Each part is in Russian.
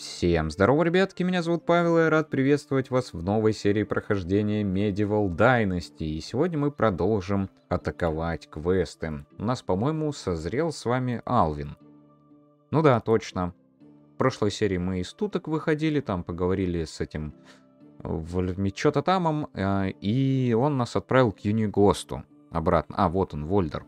Всем здорово, ребятки, меня зовут Павел, и я рад приветствовать вас в новой серии прохождения Medieval Dynasty, и сегодня мы продолжим атаковать квесты. У нас, по-моему, созрел с вами Алвин. Ну да, точно. В прошлой серии мы из туток выходили, там поговорили с этим Вольмичота Тамом, э, и он нас отправил к Юнигосту обратно. А, вот он, Вольдер.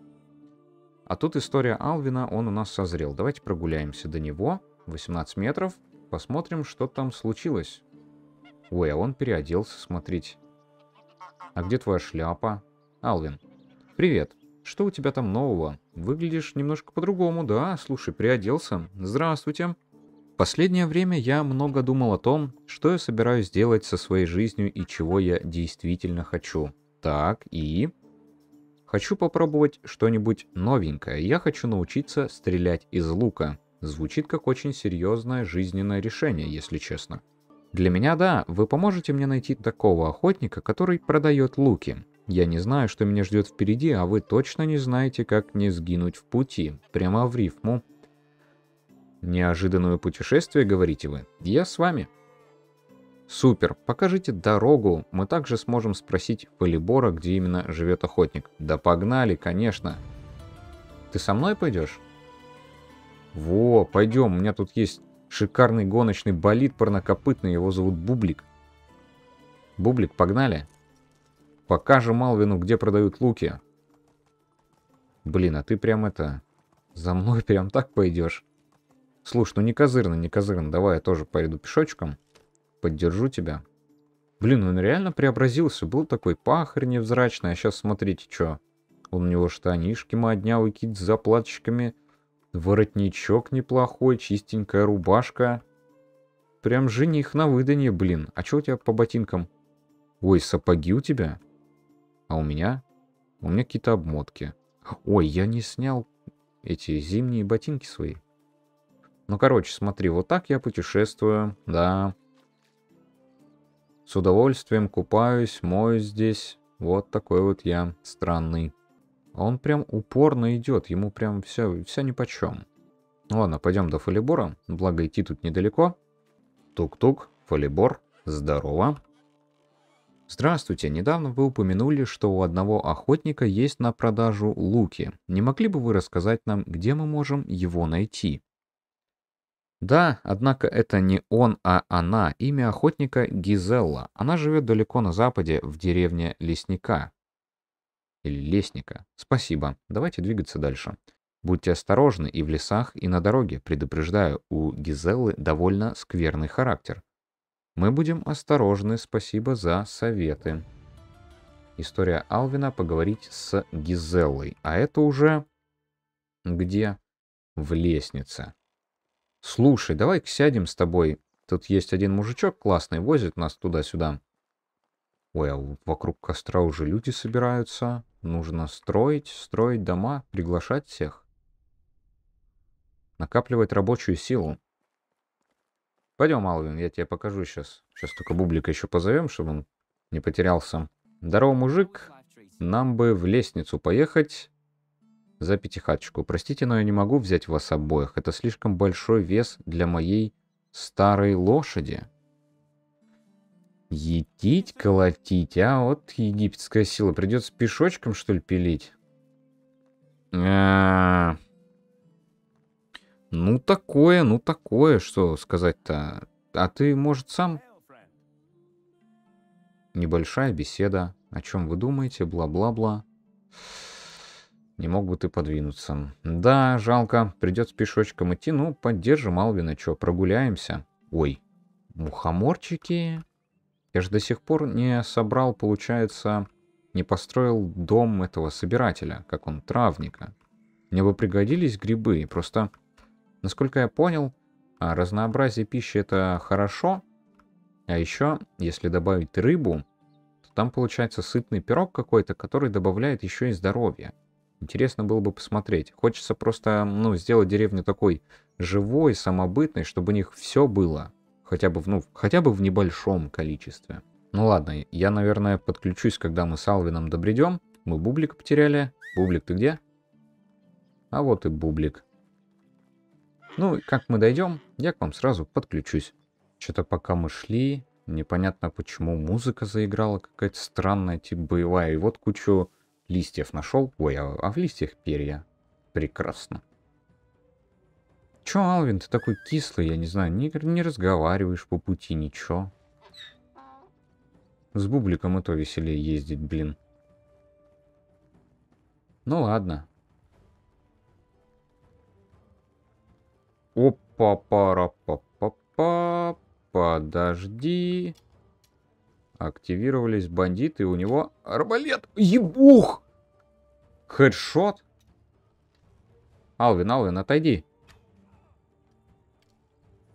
А тут история Алвина, он у нас созрел. Давайте прогуляемся до него. 18 метров посмотрим, что там случилось. Ой, а он переоделся, смотрите. А где твоя шляпа? Алвин. Привет. Что у тебя там нового? Выглядишь немножко по-другому, да? Слушай, переоделся. Здравствуйте. Последнее время я много думал о том, что я собираюсь делать со своей жизнью и чего я действительно хочу. Так, и... Хочу попробовать что-нибудь новенькое. Я хочу научиться стрелять из лука. Звучит как очень серьезное жизненное решение, если честно. Для меня да, вы поможете мне найти такого охотника, который продает луки. Я не знаю, что меня ждет впереди, а вы точно не знаете, как не сгинуть в пути, прямо в рифму. Неожиданное путешествие, говорите вы? Я с вами. Супер, покажите дорогу, мы также сможем спросить Полибора, где именно живет охотник. Да погнали, конечно. Ты со мной пойдешь? Во, пойдем, у меня тут есть шикарный гоночный болид парнокопытный, его зовут Бублик. Бублик, погнали. Покажем Малвину, где продают луки. Блин, а ты прям это... За мной прям так пойдешь. Слушай, ну не козырно, не козырно. Давай я тоже пойду пешочком. Поддержу тебя. Блин, ну он реально преобразился. Был такой пахарь невзрачный. А сейчас смотрите, что. у него штанишки модня, кит с заплаточками. Воротничок неплохой, чистенькая рубашка. Прям жених на выданье, блин. А что у тебя по ботинкам? Ой, сапоги у тебя? А у меня? У меня какие-то обмотки. Ой, я не снял эти зимние ботинки свои. Ну, короче, смотри, вот так я путешествую, да. С удовольствием купаюсь, моюсь здесь. Вот такой вот я странный. А он прям упорно идет, ему прям все, все ни по ну Ладно, пойдем до фолибора, благо идти тут недалеко. Тук-тук, фолибор, здорово. Здравствуйте, недавно вы упомянули, что у одного охотника есть на продажу луки. Не могли бы вы рассказать нам, где мы можем его найти? Да, однако это не он, а она. Имя охотника Гизелла. Она живет далеко на западе, в деревне Лесника или лестника. Спасибо. Давайте двигаться дальше. Будьте осторожны и в лесах, и на дороге, предупреждаю, у Гизеллы довольно скверный характер. Мы будем осторожны, спасибо за советы. История Алвина поговорить с Гизеллой, а это уже... Где? В лестнице. Слушай, давай сядем с тобой. Тут есть один мужичок классный, возит нас туда-сюда. Ой, а вокруг костра уже люди собираются. Нужно строить, строить дома, приглашать всех. Накапливать рабочую силу. Пойдем, Алвин, я тебе покажу сейчас. Сейчас только Бублика еще позовем, чтобы он не потерялся. Здорово, мужик. Нам бы в лестницу поехать за пятихаточку. Простите, но я не могу взять вас обоих. Это слишком большой вес для моей старой лошади. Етить, колотить, а вот египетская сила. Придется пешочком, что ли, пилить? А -а -а. Ну такое, ну такое, что сказать-то. А ты, может, сам... Небольшая беседа. О чем вы думаете? Бла-бла-бла. Не мог бы ты подвинуться. Да, жалко. Придется пешочком идти. Ну, поддержим Алвина. Че, прогуляемся? Ой, мухоморчики... Я же до сих пор не собрал, получается, не построил дом этого собирателя, как он, травника. Мне бы пригодились грибы, просто, насколько я понял, а, разнообразие пищи это хорошо, а еще, если добавить рыбу, то там получается сытный пирог какой-то, который добавляет еще и здоровье. Интересно было бы посмотреть. Хочется просто, ну, сделать деревню такой живой, самобытной, чтобы у них все было. Хотя бы, ну, хотя бы в небольшом количестве. Ну ладно, я, наверное, подключусь, когда мы с Алвином добредем. Мы Бублик потеряли. Бублик, ты где? А вот и Бублик. Ну, как мы дойдем, я к вам сразу подключусь. Что-то пока мы шли, непонятно почему музыка заиграла какая-то странная, типа боевая. И вот кучу листьев нашел. Ой, а, а в листьях перья. Прекрасно. Чё, Алвин, ты такой кислый, я не знаю, не, не разговариваешь по пути, ничего. С бубликом и то веселее ездить, блин. Ну ладно. опа пара па па па Подожди. Активировались бандиты, у него арбалет. Ебух! Хедшот? Алвин, Алвин, отойди.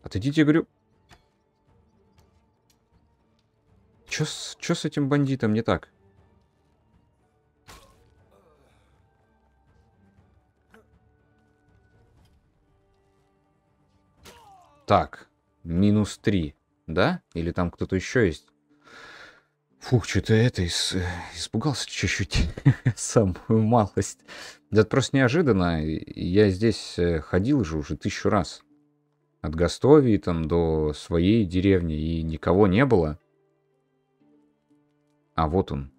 Отойдите, говорю. Чё с, чё с этим бандитом не так? Так, минус три, да? Или там кто-то еще есть? Фух, что-то это из... Э, испугался чуть-чуть самую малость. Да это просто неожиданно. Я здесь э, ходил же уже тысячу раз от Гастовии там до своей деревни, и никого не было. А вот он.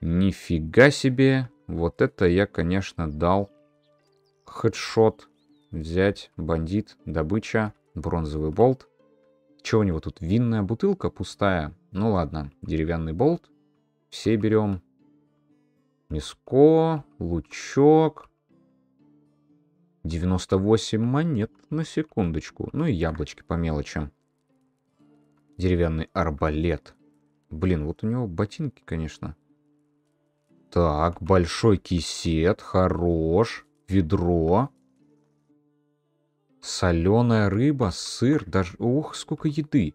Нифига себе, вот это я, конечно, дал хедшот взять, бандит, добыча, бронзовый болт. Че у него тут? Винная бутылка пустая. Ну ладно, деревянный болт. Все берем. Миско, лучок, 98 монет на секундочку. Ну и яблочки по мелочи. Деревянный арбалет. Блин, вот у него ботинки, конечно. Так, большой кисет, хорош. Ведро. Соленая рыба, сыр, даже... Ух, сколько еды.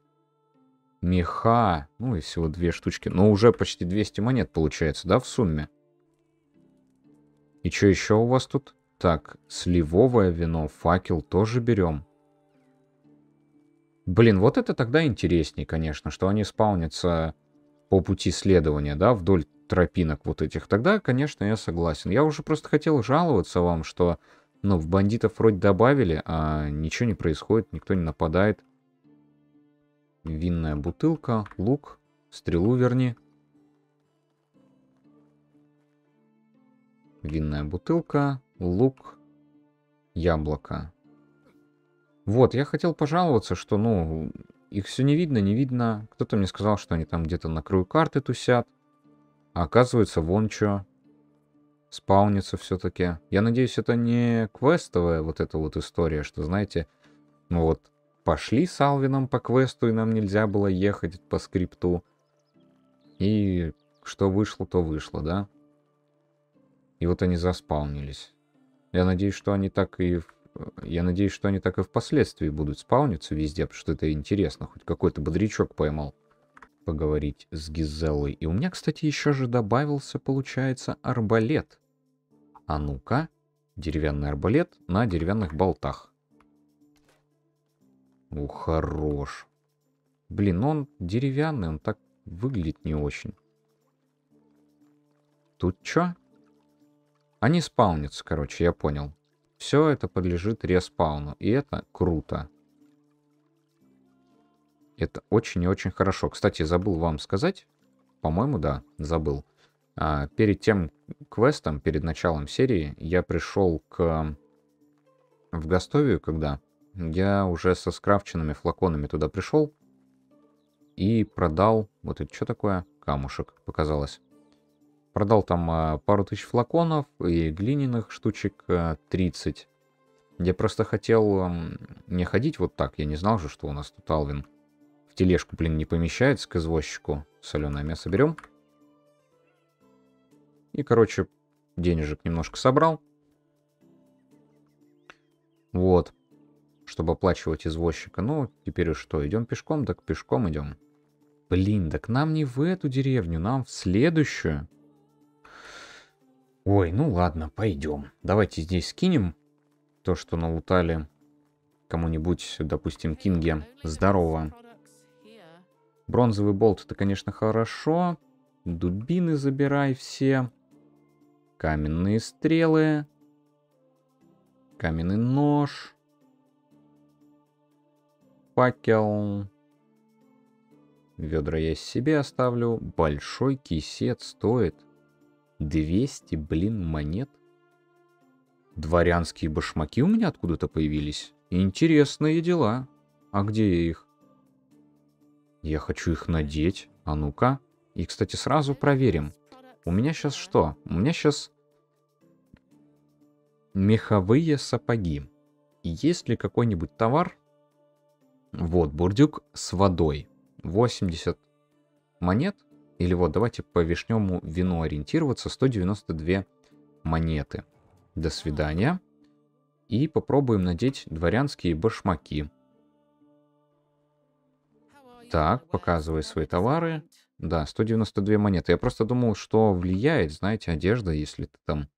Меха. Ну и всего две штучки. Но уже почти 200 монет получается, да, в сумме? И что еще у вас тут? Так, сливовое вино, факел тоже берем. Блин, вот это тогда интереснее, конечно, что они спаунятся по пути следования, да, вдоль тропинок вот этих. Тогда, конечно, я согласен. Я уже просто хотел жаловаться вам, что, ну, в бандитов вроде добавили, а ничего не происходит, никто не нападает. Винная бутылка, лук, стрелу верни. Винная бутылка, лук, яблоко. Вот, я хотел пожаловаться, что, ну, их все не видно, не видно. Кто-то мне сказал, что они там где-то на краю карты тусят. А оказывается, вон что. Спаунится все-таки. Я надеюсь, это не квестовая вот эта вот история, что, знаете, ну вот, пошли с Алвином по квесту, и нам нельзя было ехать по скрипту. И что вышло, то вышло, да? И вот они заспаунились. Я надеюсь, что они так и в... я надеюсь, что они так и впоследствии будут спауниться везде, потому что это интересно. Хоть какой-то бодрячок поймал поговорить с Гизеллой. И у меня, кстати, еще же добавился, получается, арбалет. А ну-ка, деревянный арбалет на деревянных болтах. У, хорош. Блин, ну он деревянный, он так выглядит не очень. Тут что? Они а спаунятся, короче, я понял. Все это подлежит респауну, и это круто. Это очень и очень хорошо. Кстати, забыл вам сказать. По-моему, да, забыл. А, перед тем квестом, перед началом серии, я пришел к... В Гастовию, когда я уже со скрафченными флаконами туда пришел и продал... Вот это что такое? Камушек, показалось. Продал там а, пару тысяч флаконов и глиняных штучек 30. А, я просто хотел не ходить вот так, я не знал же, что у нас тут Алвин. В тележку, блин, не помещается к извозчику. Соленое мясо берем. И, короче, денежек немножко собрал. Вот. Чтобы оплачивать извозчика. Ну, теперь что, идем пешком? Так пешком идем. Блин, так нам не в эту деревню, нам в следующую. Ой, ну ладно, пойдем. Давайте здесь скинем то, что налутали кому-нибудь, допустим, Кинге. Здорово. Бронзовый болт, это, конечно, хорошо. Дубины забирай все. Каменные стрелы. Каменный нож. Пакел. Ведра я себе оставлю. Большой кисет стоит 200, блин, монет. Дворянские башмаки у меня откуда-то появились. Интересные дела. А где я их? Я хочу их надеть. А ну-ка. И, кстати, сразу проверим. У меня сейчас что? У меня сейчас меховые сапоги. Есть ли какой-нибудь товар? Вот, бурдюк с водой. 80 монет или вот давайте по вишнему вину ориентироваться, 192 монеты. До свидания. И попробуем надеть дворянские башмаки. Так, показывай свои товары. Да, 192 монеты. Я просто думал, что влияет, знаете, одежда, если ты там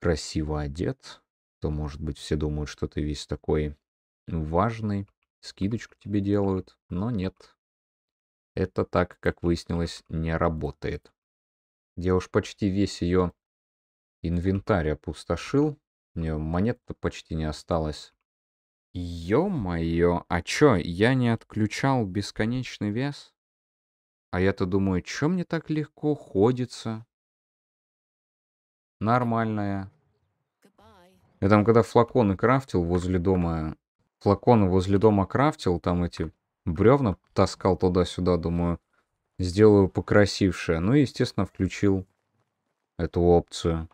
красиво одет, то, может быть, все думают, что ты весь такой важный, скидочку тебе делают, но нет, это так, как выяснилось, не работает. Я уж почти весь ее инвентарь опустошил, у нее монет-то почти не осталось. Ё-моё, а чё, я не отключал бесконечный вес? А я-то думаю, чё мне так легко ходится? Нормальная. Я там когда флаконы крафтил возле дома, флаконы возле дома крафтил, там эти бревна таскал туда-сюда, думаю, сделаю покрасившее. Ну и, естественно, включил эту опцию.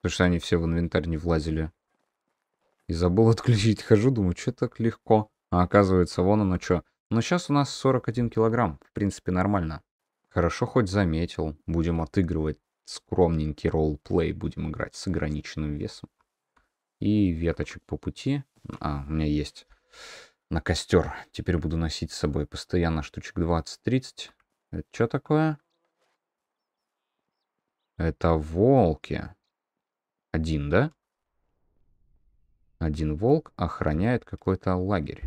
Потому что они все в инвентарь не влазили. И забыл отключить. Хожу, думаю, что так легко. А оказывается, вон оно что. Но сейчас у нас 41 килограмм. В принципе, нормально. Хорошо хоть заметил. Будем отыгрывать скромненький ролл-плей. Будем играть с ограниченным весом. И веточек по пути. А, у меня есть на костер. Теперь буду носить с собой постоянно штучек 20-30. Это что такое? Это волки. Один, да? Один волк охраняет какой-то лагерь.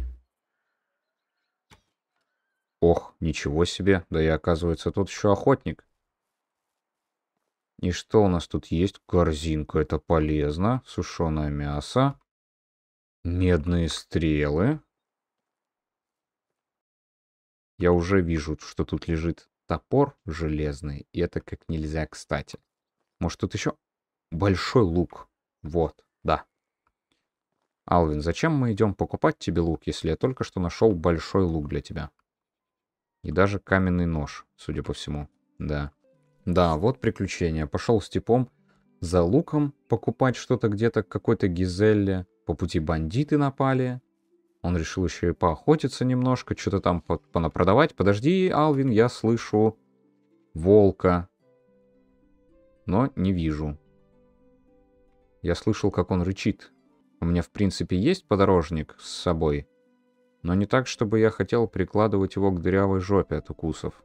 Ох, ничего себе, да я, оказывается, тут еще охотник. И что у нас тут есть? Корзинка, это полезно. Сушеное мясо. Медные стрелы. Я уже вижу, что тут лежит топор железный, и это как нельзя кстати. Может, тут еще большой лук? Вот, да. Алвин, зачем мы идем покупать тебе лук, если я только что нашел большой лук для тебя? И даже каменный нож, судя по всему. Да. Да, вот приключение. Пошел с типом за луком покупать что-то где-то, какой-то Гизелле. По пути бандиты напали. Он решил еще и поохотиться немножко, что-то там понапродавать. Подожди, Алвин, я слышу волка, но не вижу. Я слышал, как он рычит. У меня, в принципе, есть подорожник с собой, но не так, чтобы я хотел прикладывать его к дырявой жопе от укусов.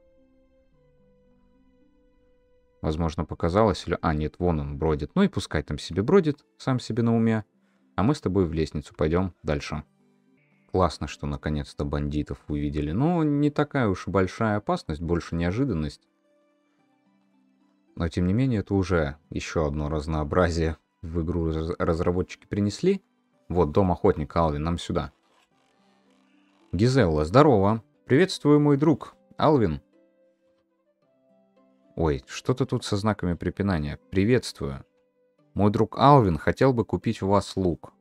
Возможно, показалось, или... А, нет, вон он бродит. Ну и пускай там себе бродит, сам себе на уме. А мы с тобой в лестницу пойдем дальше классно, что наконец-то бандитов увидели. Но не такая уж большая опасность, больше неожиданность. Но тем не менее, это уже еще одно разнообразие в игру разработчики принесли. Вот дом охотника Алвин нам сюда. Гизелла, здорово. Приветствую, мой друг. Алвин. Ой, что-то тут со знаками препинания. Приветствую. Мой друг Алвин хотел бы купить у вас лук.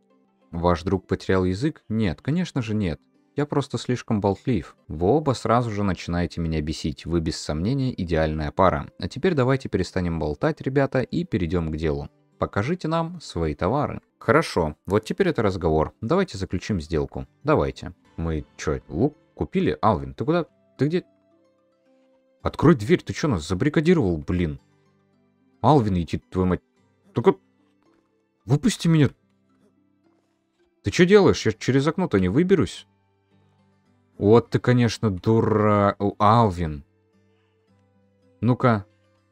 Ваш друг потерял язык? Нет, конечно же нет. Я просто слишком болтлив. Вы оба сразу же начинаете меня бесить. Вы без сомнения идеальная пара. А теперь давайте перестанем болтать, ребята, и перейдем к делу. Покажите нам свои товары. Хорошо, вот теперь это разговор. Давайте заключим сделку. Давайте. Мы чё, лук купили? Алвин, ты куда? Ты где? Открой дверь, ты чё нас забрикадировал, блин? Алвин, иди, твою мать. Только... Выпусти меня, ты что делаешь? Я через окно-то не выберусь. Вот ты, конечно, дура... Алвин. Ну-ка.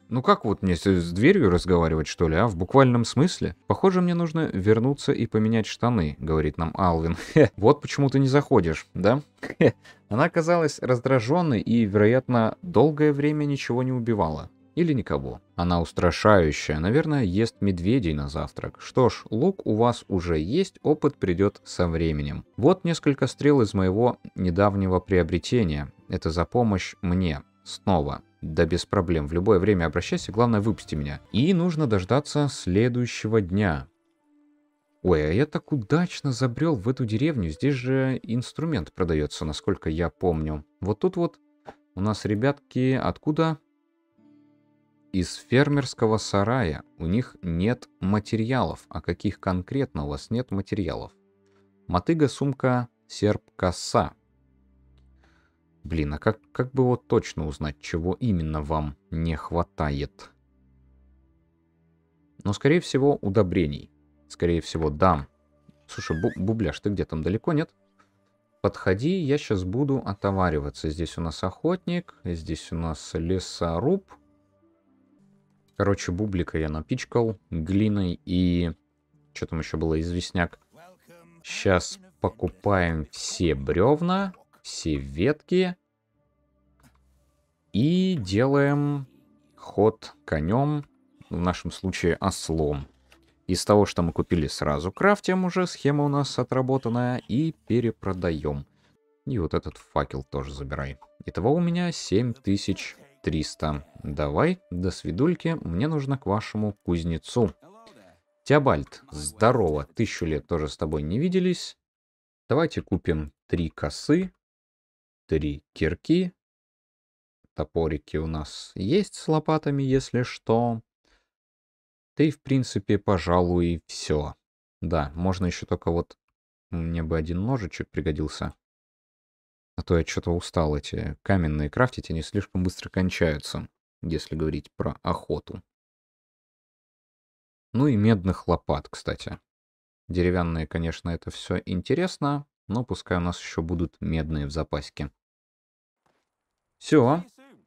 Ну как вот мне с дверью разговаривать, что ли, а? В буквальном смысле? Похоже, мне нужно вернуться и поменять штаны, говорит нам Алвин. Вот почему ты не заходишь, да? Она оказалась раздраженной и, вероятно, долгое время ничего не убивала. Или никого. Она устрашающая, наверное, ест медведей на завтрак. Что ж, лук у вас уже есть, опыт придет со временем. Вот несколько стрел из моего недавнего приобретения. Это за помощь мне. Снова. Да без проблем, в любое время обращайся, главное выпусти меня. И нужно дождаться следующего дня. Ой, а я так удачно забрел в эту деревню, здесь же инструмент продается, насколько я помню. Вот тут вот у нас ребятки откуда? Из фермерского сарая у них нет материалов, а каких конкретно у вас нет материалов? Мотыга, сумка, серп, коса. Блин, а как, как бы вот точно узнать, чего именно вам не хватает? Но, скорее всего, удобрений. Скорее всего, дам. Слушай, бу Бубляш, ты где там далеко, нет? Подходи, я сейчас буду отовариваться. Здесь у нас охотник, здесь у нас лесоруб. Короче, бублика я напичкал глиной и... Что там еще было? Известняк. Сейчас покупаем все бревна, все ветки. И делаем ход конем, в нашем случае ослом. Из того, что мы купили сразу, крафтим уже, схема у нас отработанная, и перепродаем. И вот этот факел тоже забирай. Итого у меня 7000 300. Давай, до свидульки, мне нужно к вашему кузнецу. Теобальд, здорово, тысячу лет тоже с тобой не виделись. Давайте купим три косы, три кирки. Топорики у нас есть с лопатами, если что. Ты в принципе, пожалуй, все. Да, можно еще только вот... Мне бы один ножичек пригодился. А то я что-то устал, эти каменные крафтить, они слишком быстро кончаются, если говорить про охоту. Ну и медных лопат, кстати. Деревянные, конечно, это все интересно, но пускай у нас еще будут медные в запаске. Все,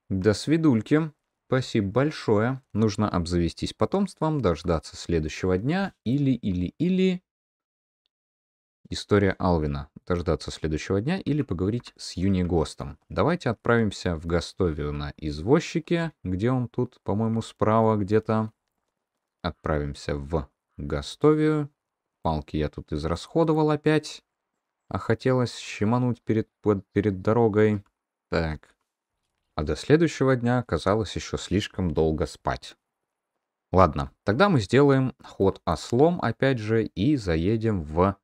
до свидульки. Спасибо большое. Нужно обзавестись потомством, дождаться следующего дня или-или-или... История Алвина дождаться следующего дня или поговорить с Юнигостом. Давайте отправимся в Гостовию на извозчике, где он тут, по-моему, справа где-то. Отправимся в Гостовию. Палки я тут израсходовал опять, а хотелось щемануть перед, перед дорогой. Так. А до следующего дня казалось еще слишком долго спать. Ладно, тогда мы сделаем ход ослом опять же и заедем в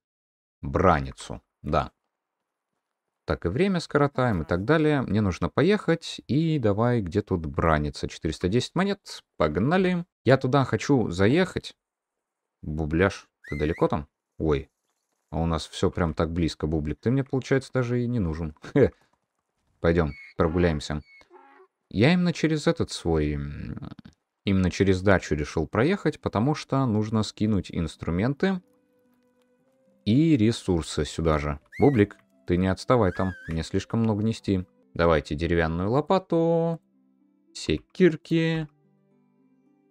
Браницу. Да. Так и время скоротаем и так далее. Мне нужно поехать. И давай, где тут бранится? 410 монет. Погнали. Я туда хочу заехать. Бубляш, ты далеко там? Ой, а у нас все прям так близко, Бублик. Ты мне, получается, даже и не нужен. Хе. Пойдем, прогуляемся. Я именно через этот свой... Именно через дачу решил проехать, потому что нужно скинуть инструменты и ресурсы сюда же. Бублик, ты не отставай там, мне слишком много нести. Давайте деревянную лопату, секирки,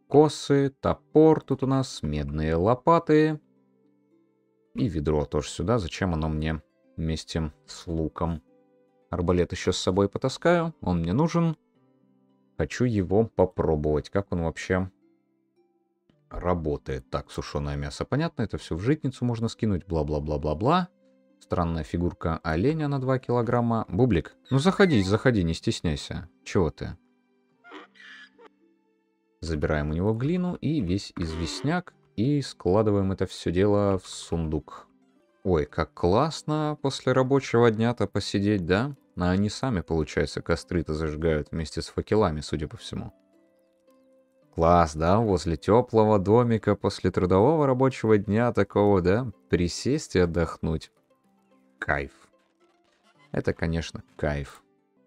косы, топор тут у нас, медные лопаты. И ведро тоже сюда, зачем оно мне вместе с луком. Арбалет еще с собой потаскаю, он мне нужен. Хочу его попробовать, как он вообще работает. Так, сушеное мясо, понятно, это все в житницу можно скинуть, бла-бла-бла-бла-бла. Странная фигурка оленя на 2 килограмма. Бублик, ну заходи, заходи, не стесняйся. Чего ты? Забираем у него глину и весь известняк, и складываем это все дело в сундук. Ой, как классно после рабочего дня-то посидеть, да? А они сами, получается, костры-то зажигают вместе с факелами, судя по всему. Класс, да, возле теплого домика после трудового рабочего дня такого, да? Присесть и отдохнуть. Кайф. Это, конечно, кайф.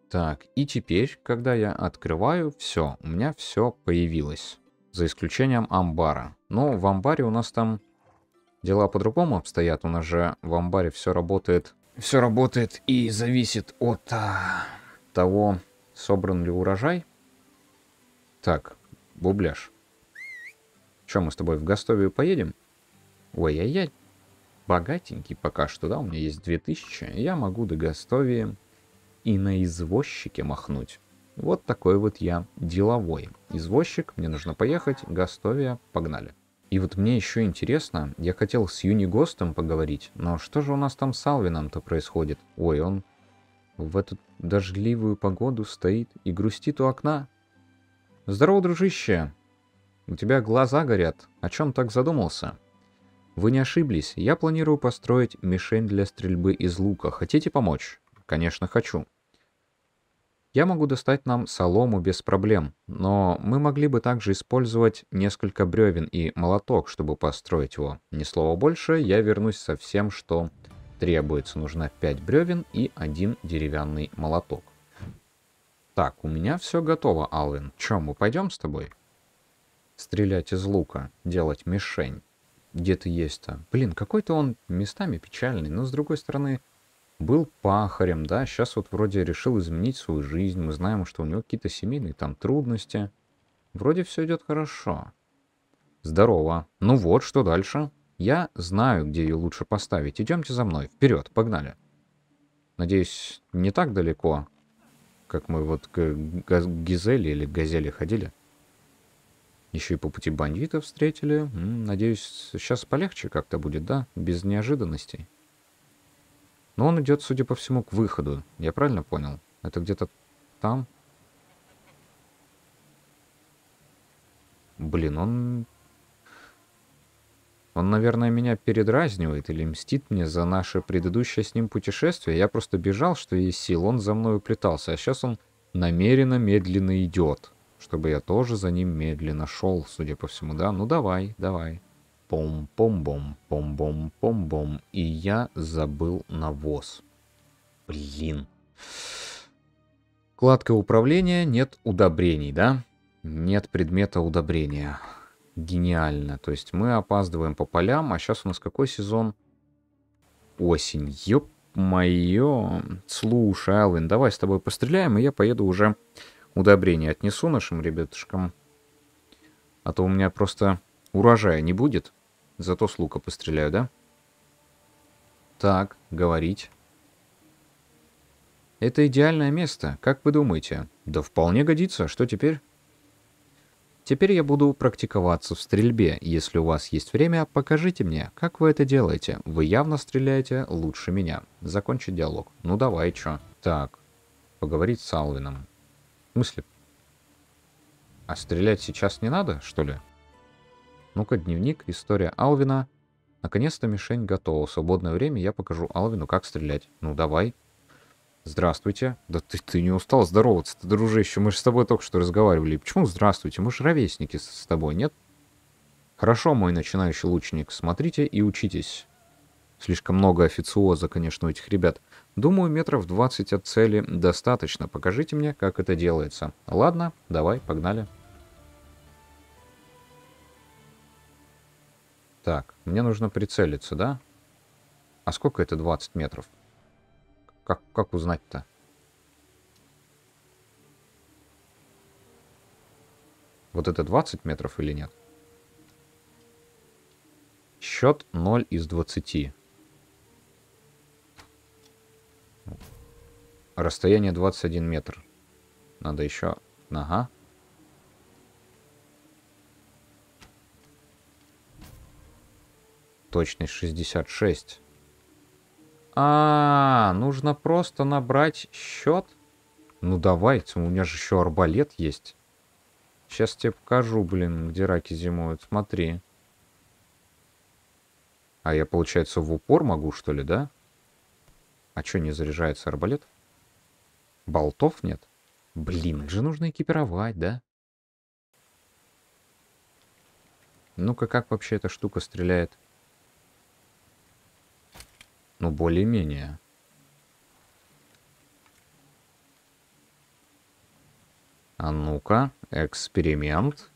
Так, и теперь, когда я открываю, все, у меня все появилось. За исключением амбара. Но ну, в амбаре у нас там дела по-другому обстоят. У нас же в амбаре все работает... Все работает и зависит от а, того, собран ли урожай. Так, Бубляш. что мы с тобой в Гастовию поедем? ой ой ой Богатенький пока что, да? У меня есть 2000. Я могу до Гастовии и на извозчике махнуть. Вот такой вот я деловой. Извозчик, мне нужно поехать, Гастовия, погнали. И вот мне еще интересно, я хотел с Юни Гостом поговорить, но что же у нас там с Алвином-то происходит? Ой, он в эту дождливую погоду стоит и грустит у окна. «Здорово, дружище!» «У тебя глаза горят. О чем так задумался?» «Вы не ошиблись. Я планирую построить мишень для стрельбы из лука. Хотите помочь?» «Конечно, хочу». Я могу достать нам солому без проблем, но мы могли бы также использовать несколько бревен и молоток, чтобы построить его. Ни слова больше, я вернусь со всем, что требуется. Нужно 5 бревен и один деревянный молоток. Так, у меня все готово, Аллен. Че, мы пойдем с тобой? Стрелять из лука, делать мишень. Где ты есть-то? Блин, какой-то он местами печальный, но с другой стороны, был пахарем, да, сейчас вот вроде решил изменить свою жизнь, мы знаем, что у него какие-то семейные там трудности. Вроде все идет хорошо. Здорово. Ну вот, что дальше? Я знаю, где ее лучше поставить. Идемте за мной. Вперед, погнали. Надеюсь, не так далеко, как мы вот к Гизели или Газели ходили. Еще и по пути бандита встретили. Надеюсь, сейчас полегче как-то будет, да? Без неожиданностей. Но он идет, судя по всему, к выходу. Я правильно понял? Это где-то там? Блин, он он, наверное, меня передразнивает или мстит мне за наше предыдущее с ним путешествие. Я просто бежал, что есть сил, он за мной уплетался, а сейчас он намеренно медленно идет, чтобы я тоже за ним медленно шел, судя по всему, да? Ну давай, давай. Пом-пом-бом, пом-бом-пом-бом. И я забыл навоз. Блин. Кладка управления, нет удобрений, да? Нет предмета удобрения гениально. То есть мы опаздываем по полям, а сейчас у нас какой сезон? Осень. Ёп моё. Слушай, Алвин, давай с тобой постреляем, и я поеду уже удобрение отнесу нашим ребятушкам. А то у меня просто урожая не будет. Зато с лука постреляю, да? Так, говорить. Это идеальное место, как вы думаете? Да вполне годится, что теперь? Теперь я буду практиковаться в стрельбе. Если у вас есть время, покажите мне, как вы это делаете. Вы явно стреляете лучше меня. Закончить диалог. Ну давай, чё. Так. Поговорить с Алвином. В смысле? А стрелять сейчас не надо, что ли? Ну-ка, дневник, история Алвина. Наконец-то мишень готова. В свободное время я покажу Алвину, как стрелять. Ну давай. Здравствуйте. Да ты, ты не устал здороваться, ты дружище, мы же с тобой только что разговаривали. Почему здравствуйте? Мы же ровесники с, тобой, нет? Хорошо, мой начинающий лучник, смотрите и учитесь. Слишком много официоза, конечно, у этих ребят. Думаю, метров 20 от цели достаточно. Покажите мне, как это делается. Ладно, давай, погнали. Так, мне нужно прицелиться, да? А сколько это 20 метров? Как, как узнать-то? Вот это 20 метров или нет? Счет 0 из 20. Расстояние 21 метр. Надо еще... Ага. Точность 66. А, -а, а, нужно просто набрать счет? Ну давайте, у меня же еще арбалет есть. Сейчас тебе покажу, блин, где раки зимуют. Смотри. А я, получается, в упор могу, что ли, да? А что, не заряжается арбалет? Болтов нет? Блин, их же нужно экипировать, да? Ну-ка, как вообще эта штука стреляет? Ну, более-менее. А ну-ка, эксперимент.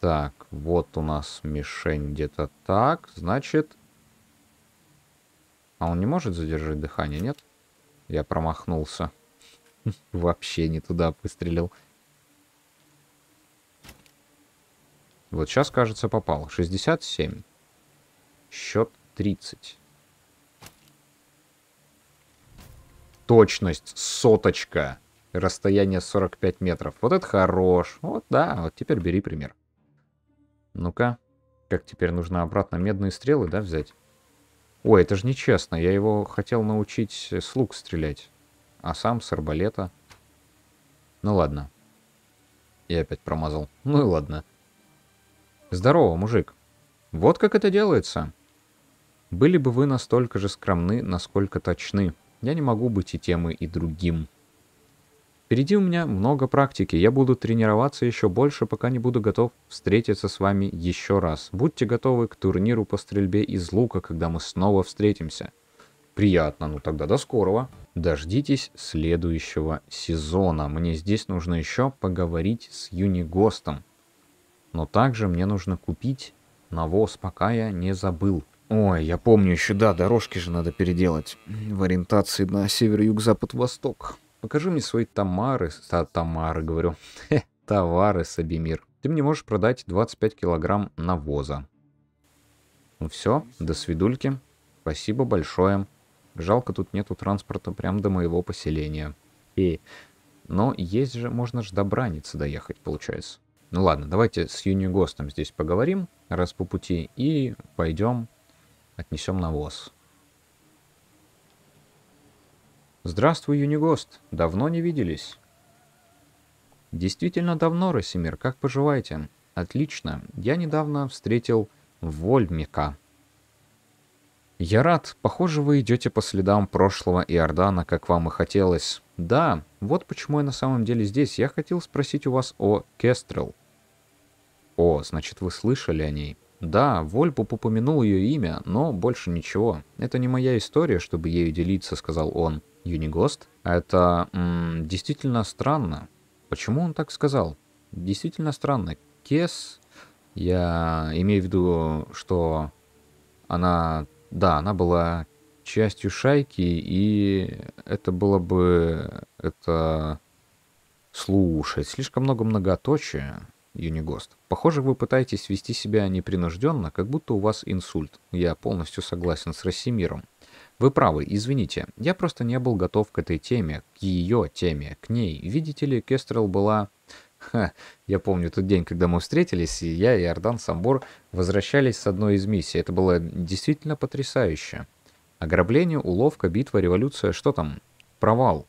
Так, вот у нас мишень где-то так. Значит... А он не может задержать дыхание, нет? Я промахнулся. Вообще не туда выстрелил. Вот сейчас, кажется, попал. 67. Счет 30. Точность, соточка. Расстояние 45 метров. Вот это хорош. Вот да, вот теперь бери пример. Ну-ка. Как теперь нужно обратно медные стрелы, да, взять? Ой, это же нечестно. Я его хотел научить с лук стрелять. А сам с арбалета. Ну ладно. Я опять промазал. Ну и ладно. Здорово, мужик. Вот как это делается. Были бы вы настолько же скромны, насколько точны. Я не могу быть и тем, и другим. Впереди у меня много практики, я буду тренироваться еще больше, пока не буду готов встретиться с вами еще раз. Будьте готовы к турниру по стрельбе из лука, когда мы снова встретимся. Приятно, ну тогда до скорого. Дождитесь следующего сезона. Мне здесь нужно еще поговорить с Юнигостом. Но также мне нужно купить навоз, пока я не забыл. Ой, я помню еще, да, дорожки же надо переделать. В ориентации на север, юг, запад, восток. Покажи мне свои тамары, та, тамары, говорю, товары, Сабимир. Ты мне можешь продать 25 килограмм навоза. Ну все, до свидульки. Спасибо большое. Жалко, тут нету транспорта прям до моего поселения. И... Но есть же, можно же до Браницы доехать, получается. Ну ладно, давайте с Юнигостом здесь поговорим, раз по пути, и пойдем отнесем навоз. Здравствуй, Юнигост, давно не виделись. Действительно давно, Росимир, как поживаете? Отлично, я недавно встретил Вольмика. Я рад, похоже, вы идете по следам прошлого Иордана, как вам и хотелось. Да, вот почему я на самом деле здесь. Я хотел спросить у вас о Кестрел. О, значит, вы слышали о ней. Да, Вольпу упомянул ее имя, но больше ничего. Это не моя история, чтобы ею делиться, сказал он. Юнигост? Это м -м, действительно странно. Почему он так сказал? Действительно странно. Кес... Я имею в виду, что она... Да, она была частью шайки, и это было бы... Это... Слушай, слишком много многоточия. Юнигост. Похоже, вы пытаетесь вести себя непринужденно, как будто у вас инсульт. Я полностью согласен с Рассимиром. Вы правы, извините. Я просто не был готов к этой теме, к ее теме, к ней. Видите ли, Кестрел была... Ха, я помню тот день, когда мы встретились, и я и Ардан Самбор возвращались с одной из миссий. Это было действительно потрясающе. Ограбление, уловка, битва, революция, что там? Провал.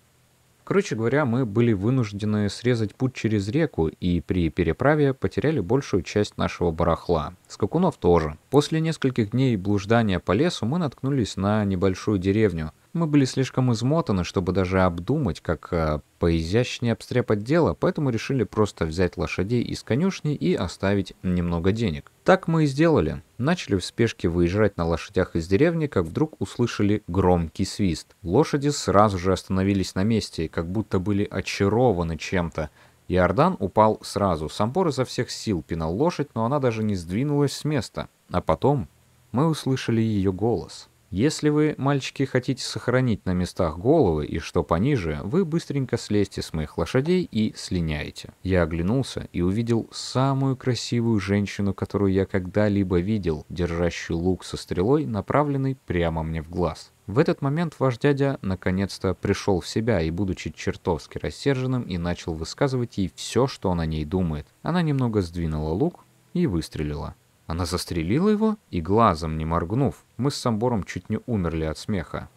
Короче говоря, мы были вынуждены срезать путь через реку и при переправе потеряли большую часть нашего барахла. Скакунов тоже. После нескольких дней блуждания по лесу мы наткнулись на небольшую деревню – мы были слишком измотаны, чтобы даже обдумать, как э, поизящнее обстряпать дело, поэтому решили просто взять лошадей из конюшни и оставить немного денег. Так мы и сделали. Начали в спешке выезжать на лошадях из деревни, как вдруг услышали громкий свист. Лошади сразу же остановились на месте, как будто были очарованы чем-то. Иордан упал сразу. Самбор изо всех сил пинал лошадь, но она даже не сдвинулась с места. А потом мы услышали ее голос — если вы, мальчики, хотите сохранить на местах головы и что пониже, вы быстренько слезьте с моих лошадей и слиняете. Я оглянулся и увидел самую красивую женщину, которую я когда-либо видел, держащую лук со стрелой, направленной прямо мне в глаз. В этот момент ваш дядя наконец-то пришел в себя и, будучи чертовски рассерженным, и начал высказывать ей все, что он о ней думает. Она немного сдвинула лук и выстрелила. Она застрелила его и глазом не моргнув. Мы с Самбором чуть не умерли от смеха.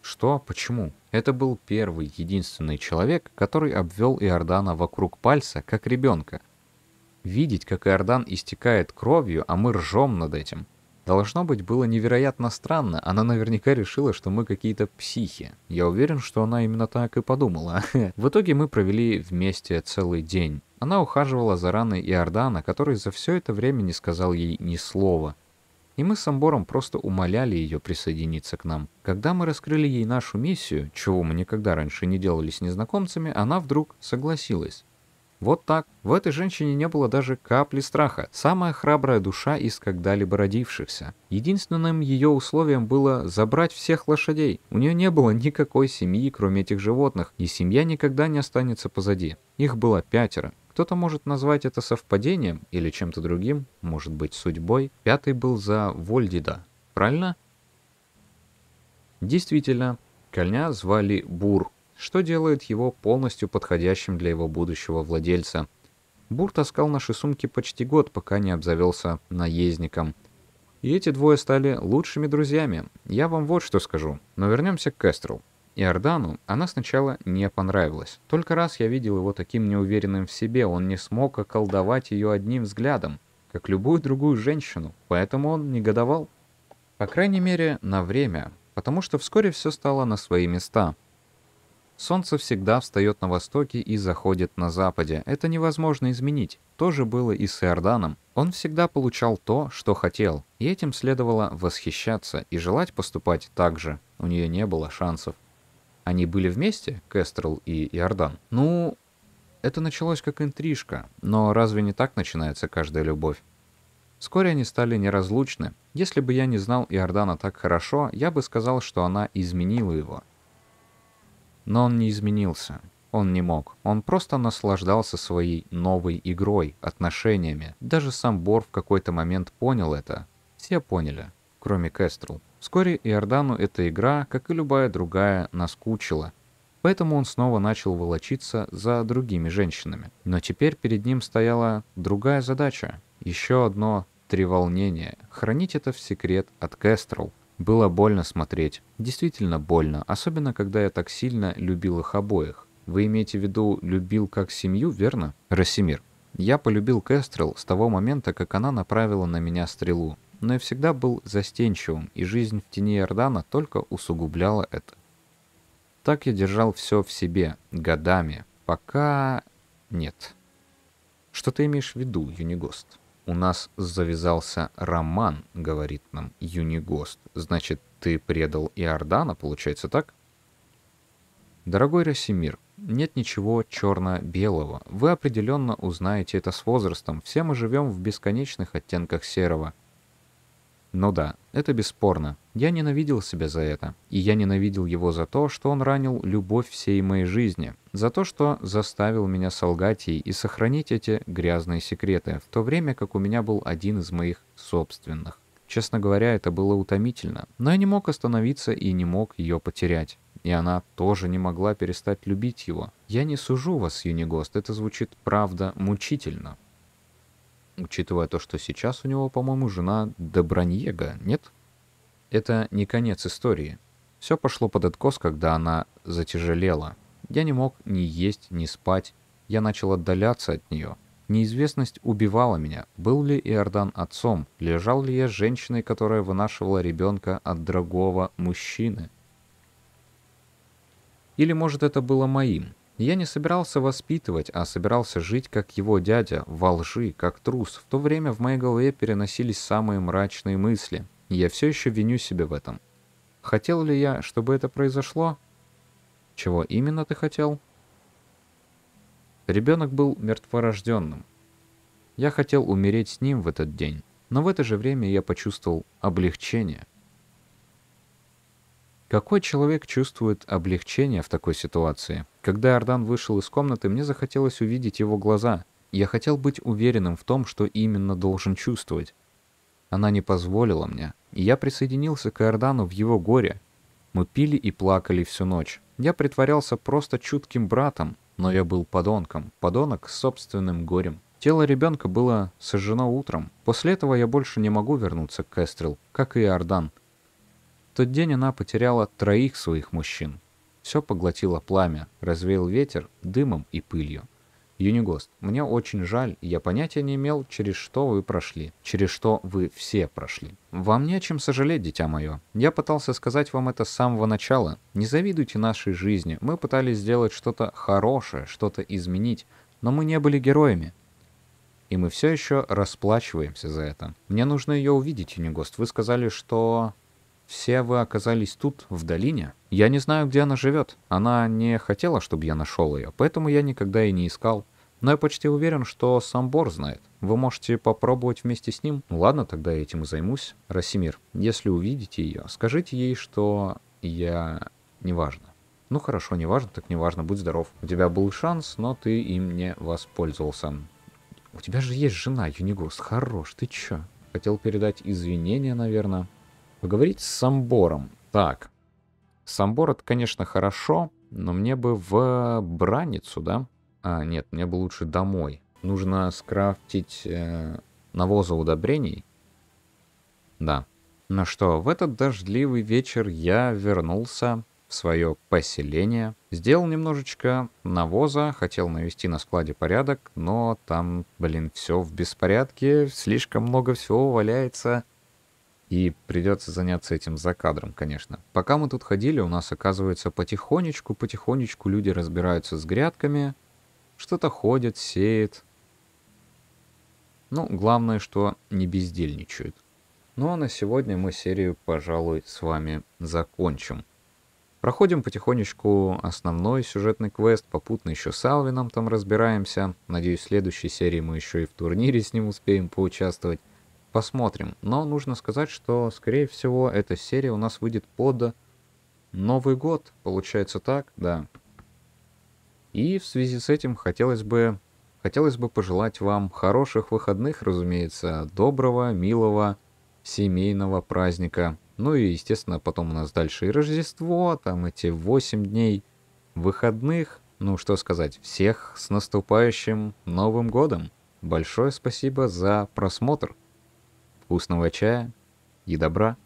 Что? Почему? Это был первый, единственный человек, который обвел Иордана вокруг пальца, как ребенка. Видеть, как Иордан истекает кровью, а мы ржем над этим. Должно быть, было невероятно странно. Она наверняка решила, что мы какие-то психи. Я уверен, что она именно так и подумала. В итоге мы провели вместе целый день. Она ухаживала за раной Иордана, который за все это время не сказал ей ни слова. И мы с Амбором просто умоляли ее присоединиться к нам. Когда мы раскрыли ей нашу миссию, чего мы никогда раньше не делали с незнакомцами, она вдруг согласилась. Вот так. В этой женщине не было даже капли страха. Самая храбрая душа из когда-либо родившихся. Единственным ее условием было забрать всех лошадей. У нее не было никакой семьи, кроме этих животных, и семья никогда не останется позади. Их было пятеро. Кто-то может назвать это совпадением или чем-то другим, может быть судьбой. Пятый был за Вольдида, правильно? Действительно, кольня звали Бур что делает его полностью подходящим для его будущего владельца. Бур таскал наши сумки почти год, пока не обзавелся наездником. И эти двое стали лучшими друзьями. Я вам вот что скажу, но вернемся к Кестру. Иордану она сначала не понравилась. Только раз я видел его таким неуверенным в себе, он не смог околдовать ее одним взглядом, как любую другую женщину, поэтому он негодовал. По крайней мере, на время, потому что вскоре все стало на свои места — Солнце всегда встает на востоке и заходит на западе. Это невозможно изменить. То же было и с Иорданом. Он всегда получал то, что хотел, и этим следовало восхищаться и желать поступать так же. У нее не было шансов. Они были вместе, Кестрел и Иордан? Ну, это началось как интрижка, но разве не так начинается каждая любовь? Вскоре они стали неразлучны. Если бы я не знал Иордана так хорошо, я бы сказал, что она изменила его — но он не изменился. Он не мог. Он просто наслаждался своей новой игрой, отношениями. Даже сам Бор в какой-то момент понял это. Все поняли, кроме Кестрел. Вскоре Иордану эта игра, как и любая другая, наскучила. Поэтому он снова начал волочиться за другими женщинами. Но теперь перед ним стояла другая задача. Еще одно треволнение. Хранить это в секрет от Кестрел. Было больно смотреть. Действительно больно, особенно когда я так сильно любил их обоих. Вы имеете в виду «любил как семью», верно? Расимир. Я полюбил Кэстрел с того момента, как она направила на меня стрелу. Но я всегда был застенчивым, и жизнь в тени Иордана только усугубляла это. Так я держал все в себе, годами, пока... нет. Что ты имеешь в виду, Юнигост? у нас завязался роман, говорит нам Юнигост. Значит, ты предал Иордана, получается так? Дорогой Расимир, нет ничего черно-белого. Вы определенно узнаете это с возрастом. Все мы живем в бесконечных оттенках серого — ну да, это бесспорно. Я ненавидел себя за это. И я ненавидел его за то, что он ранил любовь всей моей жизни. За то, что заставил меня солгать ей и сохранить эти грязные секреты, в то время как у меня был один из моих собственных. Честно говоря, это было утомительно. Но я не мог остановиться и не мог ее потерять. И она тоже не могла перестать любить его. Я не сужу вас, Юнигост, это звучит, правда, мучительно учитывая то, что сейчас у него, по-моему, жена Доброньега, нет? Это не конец истории. Все пошло под откос, когда она затяжелела. Я не мог ни есть, ни спать. Я начал отдаляться от нее. Неизвестность убивала меня. Был ли Иордан отцом? Лежал ли я с женщиной, которая вынашивала ребенка от другого мужчины? Или, может, это было моим? Я не собирался воспитывать, а собирался жить как его дядя, во лжи, как трус. В то время в моей голове переносились самые мрачные мысли. Я все еще виню себя в этом. Хотел ли я, чтобы это произошло? Чего именно ты хотел? Ребенок был мертворожденным. Я хотел умереть с ним в этот день, но в это же время я почувствовал облегчение. Какой человек чувствует облегчение в такой ситуации? Когда Ардан вышел из комнаты, мне захотелось увидеть его глаза. Я хотел быть уверенным в том, что именно должен чувствовать. Она не позволила мне, и я присоединился к Иордану в его горе. Мы пили и плакали всю ночь. Я притворялся просто чутким братом, но я был подонком, подонок с собственным горем. Тело ребенка было сожжено утром. После этого я больше не могу вернуться к Эстрел, как и Иордан. В тот день она потеряла троих своих мужчин. Все поглотило пламя, развеял ветер дымом и пылью. Юнигост, мне очень жаль, я понятия не имел, через что вы прошли, через что вы все прошли. Вам не о чем сожалеть, дитя мое. Я пытался сказать вам это с самого начала. Не завидуйте нашей жизни, мы пытались сделать что-то хорошее, что-то изменить, но мы не были героями. И мы все еще расплачиваемся за это. Мне нужно ее увидеть, Юнигост. Вы сказали, что... Все вы оказались тут, в долине. Я не знаю, где она живет. Она не хотела, чтобы я нашел ее, поэтому я никогда и не искал. Но я почти уверен, что сам Бор знает. Вы можете попробовать вместе с ним. Ну Ладно, тогда я этим и займусь. Расимир, если увидите ее, скажите ей, что я... Неважно. Ну хорошо, неважно, так неважно, будь здоров. У тебя был шанс, но ты им не воспользовался. У тебя же есть жена, Юнигурс, хорош, ты чё? Хотел передать извинения, наверное. Поговорить с Самбором. Так, Самбор это, конечно, хорошо, но мне бы в Браницу, да? А, нет, мне бы лучше домой. Нужно скрафтить э, навоза удобрений. Да. Ну что, в этот дождливый вечер я вернулся в свое поселение. Сделал немножечко навоза, хотел навести на складе порядок, но там, блин, все в беспорядке, слишком много всего валяется и придется заняться этим за кадром, конечно. Пока мы тут ходили, у нас, оказывается, потихонечку-потихонечку люди разбираются с грядками, что-то ходят, сеют. Ну, главное, что не бездельничают. Ну а на сегодня мы серию, пожалуй, с вами закончим. Проходим потихонечку основной сюжетный квест, попутно еще с Алвином там разбираемся. Надеюсь, в следующей серии мы еще и в турнире с ним успеем поучаствовать посмотрим. Но нужно сказать, что, скорее всего, эта серия у нас выйдет под Новый год. Получается так, да. И в связи с этим хотелось бы, хотелось бы пожелать вам хороших выходных, разумеется, доброго, милого, семейного праздника. Ну и, естественно, потом у нас дальше и Рождество, там эти 8 дней выходных. Ну, что сказать, всех с наступающим Новым Годом! Большое спасибо за просмотр! вкусного чая и добра.